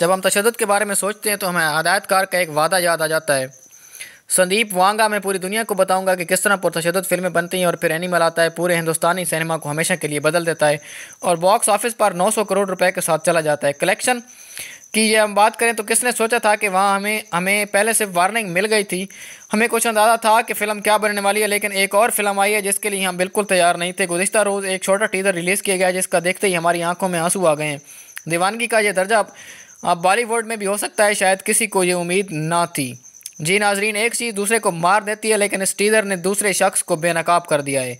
जब हम तशद के बारे में सोचते हैं तो हमें हदायतकार का एक वादा याद आ जाता है संदीप वांगा मैं पूरी दुनिया को बताऊंगा कि किस तरह पुरतशद फिल्में बनती हैं और फिर एनिमल आता है पूरे हिंदुस्तानी सिनेमा को हमेशा के लिए बदल देता है और बॉक्स ऑफिस पर 900 करोड़ रुपए के साथ चला जाता है कलेक्शन की ये हम बात करें तो किसने सोचा था कि वहाँ हमें हमें पहले से वार्निंग मिल गई थी हमें कुछ अंदाज़ा था कि फ़िल्म क्या बनने वाली है लेकिन एक और फिल्म आई है जिसके लिए हम बिल्कुल तैयार नहीं थे गुजशत रोज़ एक छोटा टीजर रिलीज़ किया गया जिसका देखते ही हमारी आंखों में आंसू आ गए हैं दीवानगी का यह दर्जा अब बॉलीवुड में भी हो सकता है शायद किसी को ये उम्मीद ना थी जी नाजरीन एक चीज़ दूसरे को मार देती है लेकिन स्टीलर ने दूसरे शख्स को बेनकाब कर दिया है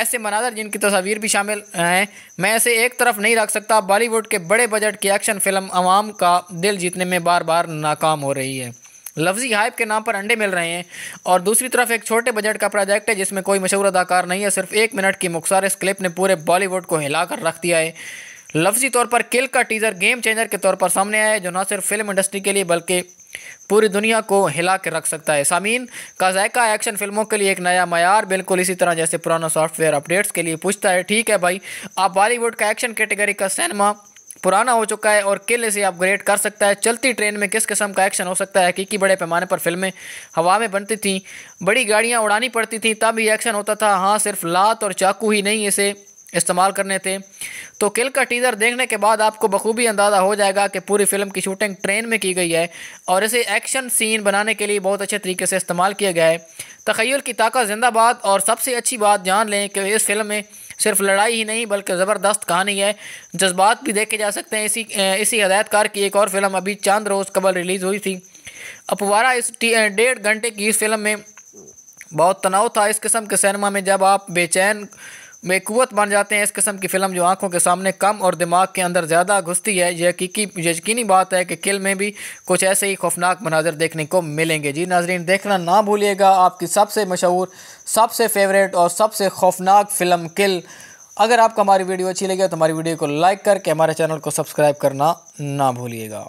ऐसे मनाजर जिनकी तस्वीर भी शामिल हैं मैं ऐसे एक तरफ नहीं रख सकता बॉलीवुड के बड़े बजट की एक्शन फिल्म आवाम का दिल जीतने में बार बार नाकाम हो रही है लफ्जी हाइप के नाम पर अंडे मिल रहे हैं और दूसरी तरफ एक छोटे बजट का प्रोजेक्ट है जिसमें कोई मशहूर अदाकार नहीं है सिर्फ एक मिनट की मुखसार इस क्लिप ने पूरे बॉलीवुड को हिलाकर रख दिया है लफ्जी तौर पर किल का टीज़र गेम चेंजर के तौर पर सामने आया है जो ना सिर्फ फिल्म इंडस्ट्री के लिए बल्कि पूरी दुनिया को हिला के रख सकता है सामीन का जायका एक्शन फिल्मों के लिए एक नया मैार बिल्कुल इसी तरह जैसे पुराना सॉफ्टवेयर अपडेट्स के लिए पूछता है ठीक है भाई आप बॉलीवुड का एक्शन कैटेगरी का सिनेमा पुराना हो चुका है और किल इसे अपग्रेड कर सकता है चलती ट्रेन में किस किस्म का एक्शन हो सकता है हकीकी बड़े पैमाने पर फिल्में हवा में बनती थीं बड़ी गाड़ियाँ उड़ानी पड़ती थीं तब ही एक्शन होता था हाँ सिर्फ लात और चाकू ही नहीं इसे इस्तेमाल करने थे तो किल का टीज़र देखने के बाद आपको बखूबी अंदाज़ा हो जाएगा कि पूरी फिल्म की शूटिंग ट्रेन में की गई है और इसे एक्शन सीन बनाने के लिए बहुत अच्छे तरीके से इस्तेमाल किया गया है तखयल की ताकत जिंदाबाद और सबसे अच्छी बात जान लें कि इस फिल्म में सिर्फ लड़ाई ही नहीं बल्कि ज़बरदस्त कहानी है जज्बात भी देखे जा सकते हैं इसी इसी हदायतकार की एक और फिल्म अभी चांद रोज़ कबल रिलीज़ हुई थी अपवारा इस डेढ़ घंटे की इस फिल्म में बहुत तनाव था इस किस्म के सिनेमा में जब आप बेचैन में कुत बन जाते हैं इस किस्म की फ़िल्म जो आंखों के सामने कम और दिमाग के अंदर ज़्यादा घुसती है यह हकीकी यकीनी बात है कि किल में भी कुछ ऐसे ही खौफनाक मनाजर देखने को मिलेंगे जी नाजरीन देखना ना भूलिएगा आपकी सबसे मशहूर सबसे फेवरेट और सबसे खौफनाक फ़िल्म किल अगर आपको हमारी वीडियो अच्छी लगी तो हमारी वीडियो को लाइक करके हमारे चैनल को सब्सक्राइब करना ना भूलिएगा